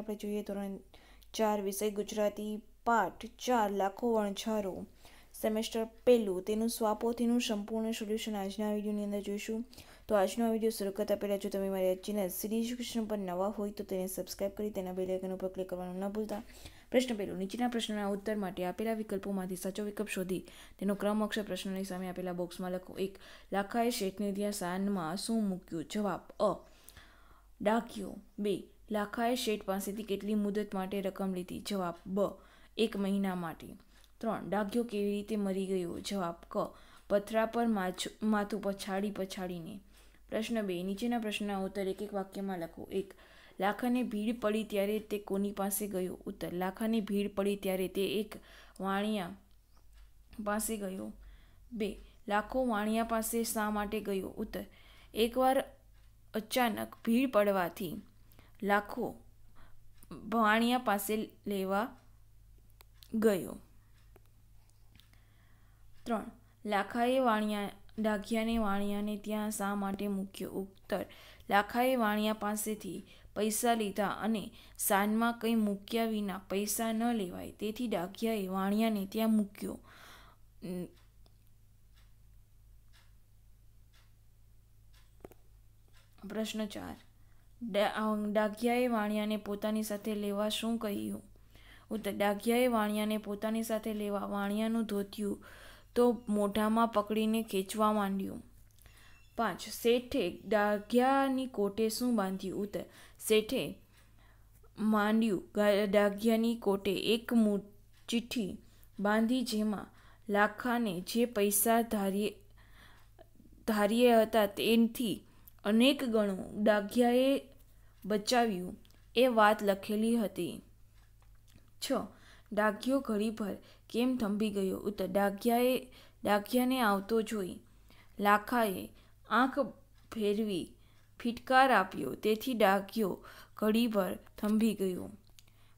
આપણે જોઈએ ધોરણ ચાર વિષય ગુજરાતી પાઠ ચાર લાખો વણઝારો સેમેસ્ટર પહેલું તેનું સ્વાપોથીનું સંપૂર્ણ સોલ્યુશન આજના વિડીયોની અંદર જોઈશું તો આજનો આ વિડીયો શરૂ કરતા પહેલાં જો તમે મારી ચેનલ શ્રી કૃષ્ણ પર નવા હોય તો તેને સબસ્ક્રાઈબ કરી તેના બે લાઇકન ઉપર ક્લિક કરવાનું ન ભૂલતા પ્રશ્ન પહેલું નીચેના પ્રશ્નના ઉત્તર માટે આપેલા વિકલ્પોમાંથી સાચો વિકલ્પ શોધી તેનો ક્રમ અક્ષર પ્રશ્નની સામે આપેલા બોક્સમાં લખો એક લાખાએ શેઠને ત્યાં સાનમાં શું મૂક્યું જવાબ અ ડાક્યો બે લાખાએ શેઠ પાસેથી કેટલી મુદત માટે રકમ લીધી જવાબ બ એક મહિના માટે ત્રણ ડાઘ્યો કેવી રીતે મરી ગયો જવાબ ક પથરા પર માથું પછાડી પછાડીને પ્રશ્ન બે નીચેના પ્રશ્નના ઉત્તર એક એક વાક્યમાં લખો એક લાખાને ભીડ પડી ત્યારે તે કોની પાસે ગયો ઉત્તર લાખાને ભીડ પડી ત્યારે તે એક વાણિયા પાસે ગયો બે લાખો વાણિયા પાસે શા માટે ગયો ઉત્તર એકવાર અચાનક ભીડ પડવાથી લાખો ભવાણિયા પાસે લેવા ગયો ત્રણ લાખાએ વાણિયા ડાઘિયાને વાણિયાને ત્યાં શા માટે મૂક્યો ઉત્તર લાખાએ વાણિયા પાસેથી પૈસા લીધા અને સાનમાં કંઈ મૂક્યા વિના પૈસા ન લેવાય તેથી ડાઘિયાએ વાણિયાને ત્યાં મૂક્યો પ્રશ્ન ચાર ડાઘિયાએ વાણિયાને પોતાની સાથે લેવા શું કહ્યું ડાઘિયાએ વાણિયાને પોતાની સાથે લેવા વાણિયાનું ધોત્યું તો મોઢામાં પકડીને ખેંચવા માંડ્યું પાંચ શેઠે ડાઘિયાની કોટે શું બાંધ્યું ઉત્તર શેઠે માંડ્યું ડાઘિયાની કોટે એક મૂ ચિઠ્ઠી બાંધી જેમાં લાખાને જે પૈસા ધારીએ ધારીએ હતા તેથી અનેક ગણો ડાઘિયાએ બચાવ્યું એ વાત લખેલી હતી છ ડાઘિયો ઘડીભર કેમ થંભી ગયો ઉત્તર ડાઘિયાએ ડાઘિયાને આવતો જોઈ લાખાએ આંખ ફેરવી ફિટકાર આપ્યો તેથી ડાઘિયો ઘડીભર થંભી ગયો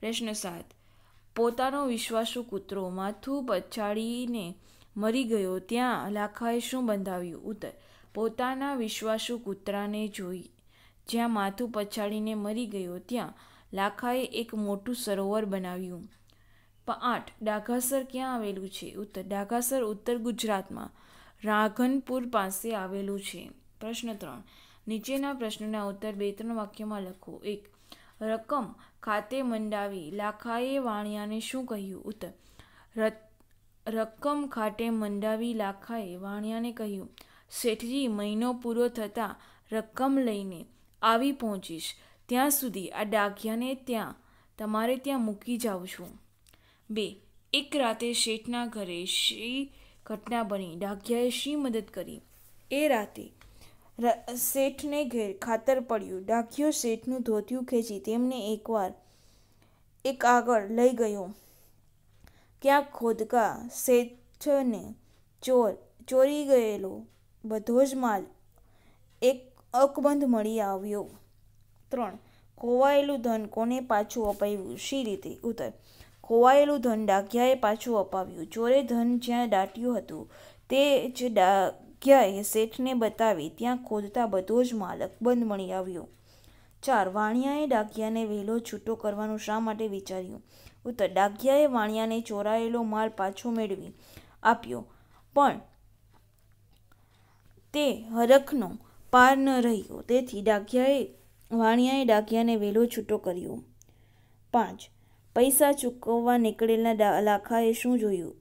પ્રશ્ન સાત પોતાનો વિશ્વાસુ કૂતરો માથું પછાડીને મરી ગયો ત્યાં લાખાએ શું બંધાવ્યું ઉત્તર પોતાના વિશ્વાસુ કૂતરાને જોઈ જ્યાં માથું પછાડીને મરી ગયો ત્યાં લાખાએ એક મોટું સરોવર બનાવ્યું આઠ ડાઘાસર ક્યાં આવેલું છે ઉત્તર ડાઘાસર ઉત્તર ગુજરાતમાં રાઘનપુર પાસે આવેલું છે પ્રશ્ન ત્રણ નીચેના પ્રશ્નના ઉત્તર બે ત્રણ વાક્યમાં લખો એક રકમ ખાતે મંડાવી લાખાએ વાણિયાને શું કહ્યું ઉત્તર રકમ ખાતે મંડાવી લાખાએ વાણિયાને કહ્યું શેઠજી મહિનો પૂરો થતાં રકમ લઈને આવી પહોંચીશ ત્યાં સુધી આ ડાઘિયાને ત્યાં તમારે ત્યાં મૂકી જાઉં છું બે એક રાતે શેઠના ઘરે શી ઘટના બની ડાઘિયાએ શી મદદ કરી એ રાતે શેઠને ઘેર ખાતર પડ્યું ડાઘિયો શેઠનું ધોતિયું ખેંચી તેમને એકવાર એક આગળ લઈ ગયો ક્યાંક ખોદકા શેઠને ચોર ચોરી ગયેલો બધો જ માલ એક અકબંધ મળી આવ્યો ત્રણ ખોવાયેલું ધન કોને પાછું અપાવ્યું શી રીતે ઉત્તર ખોવાયેલું ધન ડાઘિયાએ પાછું અપાવ્યું ચોરે ધન જ્યાં દાટ્યું હતું તે જ ડાઘિયાએ શેઠને બતાવી ત્યાં ખોદતા બધો જ માલ અકબંધ મળી આવ્યો ચાર વાણિયાએ ડાઘિયાને વહેલો છૂટો કરવાનું શા માટે વિચાર્યું ઉત્તર ડાઘિયાએ વાણિયાને ચોરાયેલો માલ પાછો મેળવી આપ્યો પણ તે હરખનો પાર ન રહ્યો તેથી ડાઘિયાએ વાણિયાએ ડાઘિયાને વહેલો છૂટો કર્યો પાંચ પૈસા ચૂકવવા નીકળેલા લાખાએ શું જોયું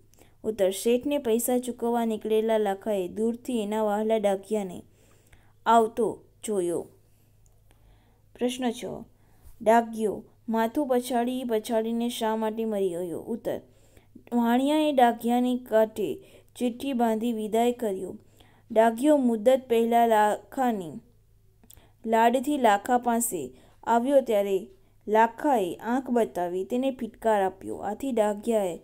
ઉત્તર શેઠને પૈસા ચૂકવવા નીકળેલા લાખાએ દૂરથી એના વહાલા ડાઘિયાને આવતો જોયો પ્રશ્ન છ ડાઘિયો માથું પછાડી પછાડીને શા માટે મરી ગયો ઉત્તર વાણિયાએ ડાઘિયાની કાંઠે ચિઠ્ઠી બાંધી વિદાય કર્યો રાગ્યો મુદ્દત પહેલાં લાખાની લાડથી લાખા પાસે આવ્યો ત્યારે લાખાએ આંખ બતાવી તેને ફિટકાર આપ્યો આથી ડાઘિયાએ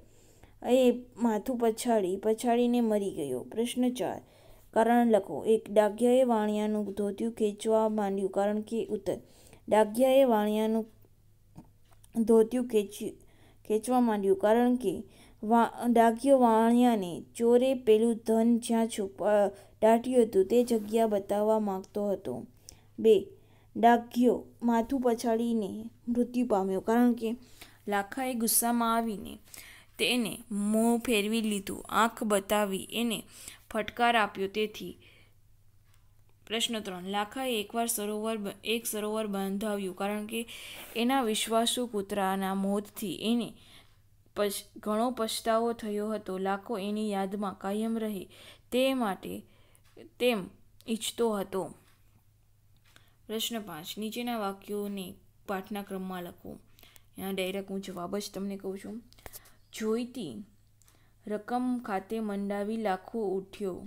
એ માથું પછાડી પછાડીને મરી ગયો પ્રશ્ન ચાર કારણ લખો એક ડાઘિયાએ વાણિયાનું ધોતિયું ખેંચવા માંડ્યું કારણ કે ઉત્તર ડાઘિયાએ વાણિયાનું ધોતિયું ખેંચ્યું ખેંચવા માંડ્યું કારણ કે વા ડાકીયો વાણિયાને ચોરે પેલું ધન જ્યાં છુપા દાટ્યું હતું તે જગ્યા બતાવવા માગતો હતો બે ડાકીયો માથું પછાડીને મૃત્યુ પામ્યો કારણ કે લાખાએ ગુસ્સામાં આવીને તેને મોં ફેરવી લીધું આંખ બતાવી એને ફટકાર આપ્યો તેથી પ્રશ્ન ત્રણ લાખાએ એકવાર સરોવર એક સરોવર બંધાવ્યું કારણ કે એના વિશ્વાસુ કૂતરાના મોતથી એને પછ ઘણો પછતાવો થયો હતો લાખો એની યાદમાં કાયમ રહે તે માટે તેમ ઈચ્છતો હતો પ્રશ્ન પાંચ નીચેના વાક્યોને પાઠના ક્રમમાં લખો અહીંયા ડાયરેક્ટ હું જવાબ જ તમને કહું છું જોઈતી રકમ ખાતે મંડાવી લાખો ઉઠ્યો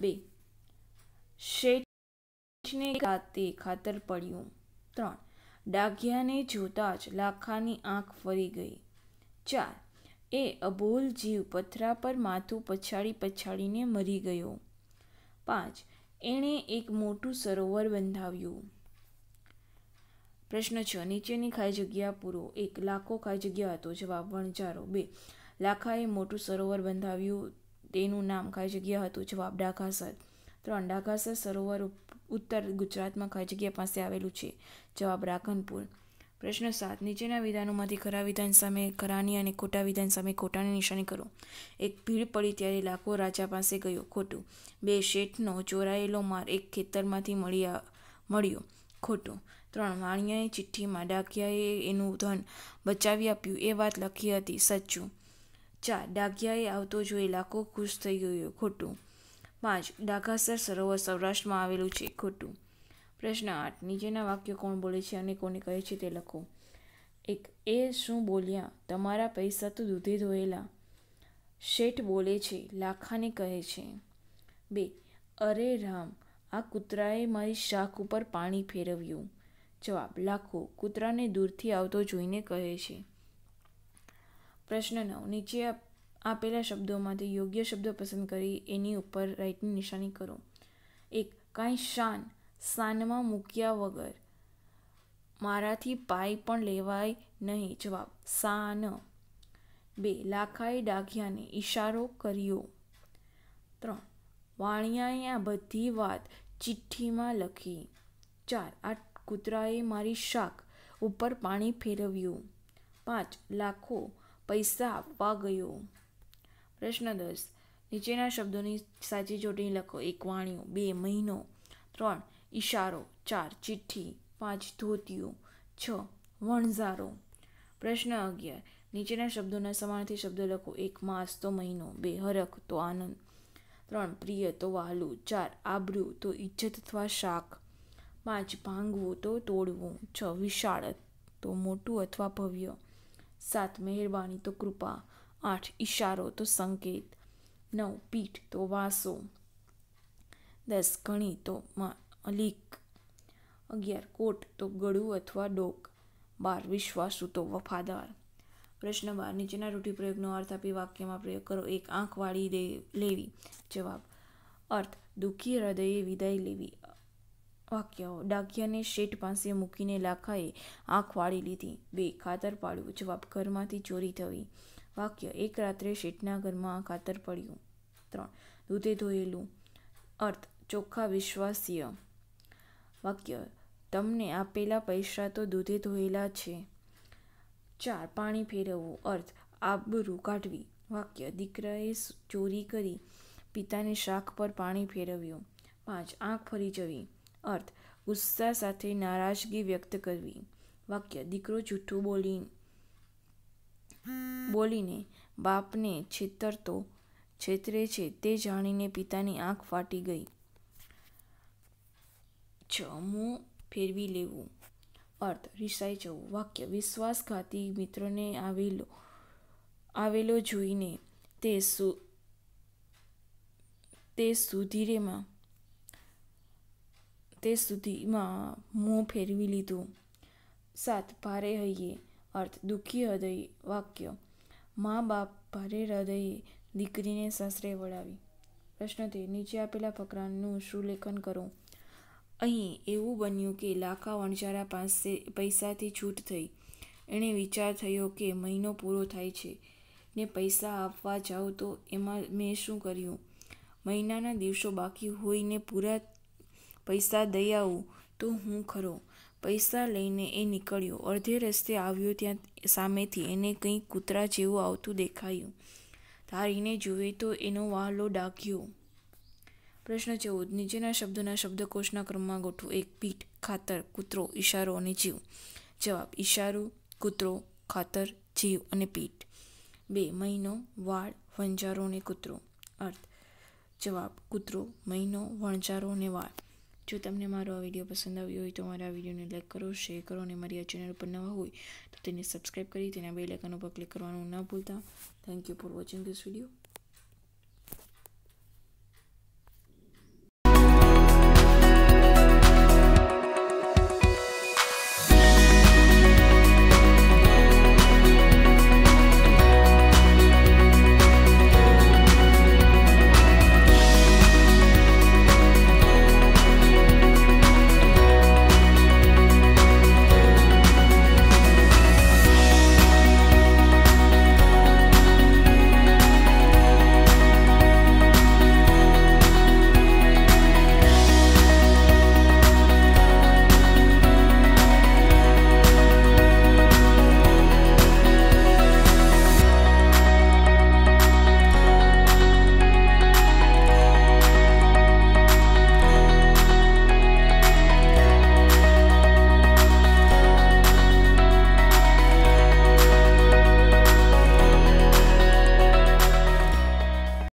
બે શેઠને ખાતે ખાતર પડ્યું ત્રણ ડાઘિયાને જોતા જ લાખાની આંખ ફરી ગઈ ચાર એ અબોલ જીવ પથરા પર માથું પછાડી પછાડીને મરી ગયો પાંચ એણે એક મોટું સરોવર બંધાવ્યું પ્રશ્ન છ નીચેની ખાઈ જગ્યા પૂરો એક લાખો ખાઈ જગ્યા હતો જવાબ વણજારો બે લાખાએ મોટું સરોવર બંધાવ્યું તેનું નામ ખાઈ જગ્યા હતું જવાબ સર તો અંડાઘાસર સરોવર ઉત્તર ગુજરાતમાં કઈ પાસે આવેલું છે જવાબ રાધનપુર પ્રશ્ન સાત નીચેના વિધાનોમાંથી ખરા વિધાન સામે ખરાની અને ખોટા વિધાન સામે ખોટાની નિશાની કરો એક ભીડ પડી ત્યારે લાખો રાજા પાસે ગયો ખોટું બે શેઠનો ચોરાયેલો માર એક ખેતરમાંથી મળી મળ્યો ખોટું ત્રણ વાણિયાએ ચિઠ્ઠીમાં ડાકિયાએ એનું ધન બચાવી આપ્યું એ વાત લખી હતી સાચું ચાર ડાકિયાએ આવતો જોઈ લાખો ખુશ થઈ ગયો ખોટું પાંચ ડાઘાસર સરોવર સૌરાષ્ટ્રમાં આવેલું છે ખોટું પ્રશ્ન આઠ નીચેના વાક્યો કોણ બોલે છે અને કોને કહે છે તે લખો એક એ શું બોલ્યા તમારા પૈસા તો દૂધે ધોયેલા શેઠ બોલે છે લાખાને કહે છે બે અરે રામ આ કૂતરાએ મારી શાખ ઉપર પાણી ફેરવ્યું જવાબ લાખો કૂતરાને દૂરથી આવતો જોઈને કહે છે પ્રશ્ન નવ નીચે આપેલા શબ્દોમાંથી યોગ્ય શબ્દ પસંદ કરી એની ઉપર રાઇટની નિશાની કરો એક કાંઈ શાન શાનમાં મૂક્યા વગર મારાથી પાઈ પણ લેવાય નહીં જવાબ સાન બે લાખાએ ડાઘિયાને ઈશારો કર્યો ત્રણ વાણિયાએ આ બધી વાત ચિઠ્ઠીમાં લખી ચાર આ કૂતરાએ મારી શાક ઉપર પાણી ફેરવ્યું પાંચ લાખો પૈસા આપવા ગયો પ્રશ્ન દસ નીચેના શબ્દોની સાચી જોડણી લખો એક વાણીઓ બે મહિનો ત્રણ ઈશારો ચાર ચિઠ્ઠી પાંચ ધોતિયું છ વણઝારો પ્રશ્ન અગિયાર નીચેના શબ્દોના સમાનાર્થી શબ્દો લખો એક માસ તો મહિનો બે હરખ તો આનંદ ત્રણ પ્રિય તો વહાલું ચાર આબરૂ તો ઇજ્જત અથવા શાક પાંચ ભાંગવું તો તોડવું છ વિશાળ તો મોટું અથવા ભવ્ય સાત મહેરબાની તો કૃપા આઠ ઇશારો તો સંકેત નવ પીઠ તો વાસો દસ ગણી તો અલીક અગિયાર કોટ તો ગળું અથવા ડોક બાર વિશ્વાસુ તો વફાદાર પ્રશ્ન બાર નીચેના રૂઢિપ્રયોગનો અર્થ આપી વાક્યમાં પ્રયોગ કરો એક આંખ વાળી દે લેવી જવાબ અર્થ દુઃખી હૃદયે વિદાય લેવી વાક્ય ડાકિયાને શેઠ પાસે મૂકીને લાખાએ આંખ વાળી લીધી બે ખાતર પાડવું જવાબ ઘરમાંથી ચોરી થવી વાક્ય એક રાત્રે શેઠના ઘરમાં ખાતર પડ્યું ત્રણ દૂધે ધોયેલું અર્થ ચોખ્ખા વિશ્વાસીય વાક્ય તમને આપેલા પૈસા તો દૂધે ધોયેલા છે ચાર પાણી ફેરવવું અર્થ આબરૂ કાઢવી વાક્ય દીકરાએ ચોરી કરી પિતાને શાખ પર પાણી ફેરવ્યું પાંચ આંખ ફરી જવી અર્થ ગુસ્સા સાથે નારાજગી વ્યક્ત કરવી વાક્ય દીકરો જૂઠું બોલી બોલીને બાપને છેતરતો છેતરે છે તે જાણીને પિતાની આંખ ફાટી ગઈ જમું ફેરવી લેવું અર્થ રિસાઈ જવું વાક્ય વિશ્વાસઘાતી મિત્રને આવેલો આવેલો જોઈને તે સુ તે સુધીરેમાં તે સુધીમાં મોં ફેરવી લીધું સાત ભારે હૈયે અર્થ દુઃખી હૃદય વાક્ય મા બાપ ભારે હૃદયે દીકરીને સાસરે વળાવી પ્રશ્ન તે નીચે આપેલા ફકરાનું શું કરો અહીં એવું બન્યું કે લાખા વણજારા પાસે પૈસાથી છૂટ થઈ એણે વિચાર થયો કે મહિનો પૂરો થાય છે ને પૈસા આપવા જાઉં તો એમાં મેં શું કર્યું મહિનાના દિવસો બાકી હોઈને પૂરા પૈસા દઈ આવું તો હું ખરો પૈસા લઈને એ નીકળ્યો અડધે રસ્તે આવ્યો ત્યાં સામેથી એને કંઈ કૂતરા જેવું આવતું દેખાયું ધારીને જુએ તો એનો વાહલો ડાક્યો પ્રશ્ન ચૌદ નીચેના શબ્દોના શબ્દકોશના ક્રમમાં ગોઠવું એક પીઠ ખાતર કૂતરો ઈશારો અને જીવ જવાબ ઈશારો કૂતરો ખાતર જીવ અને પીઠ બે મહિનો વાળ વણઝારો અને કૂતરો અર્થ જવાબ કૂતરો મહિનો વણઝારો અને વાળ જો તમને મારો આ વિડીયો પસંદ આવ્યો હોય તો મારા વિડીયોને લાઇક કરો શેર કરો અને મારી આ ચેનલ પર નવા હોય તો તેને સબસ્ક્રાઈબ કરી તેના બે લાઇકન ઉપર ક્લિક કરવાનું ન ભૂલતા thank you for watching this video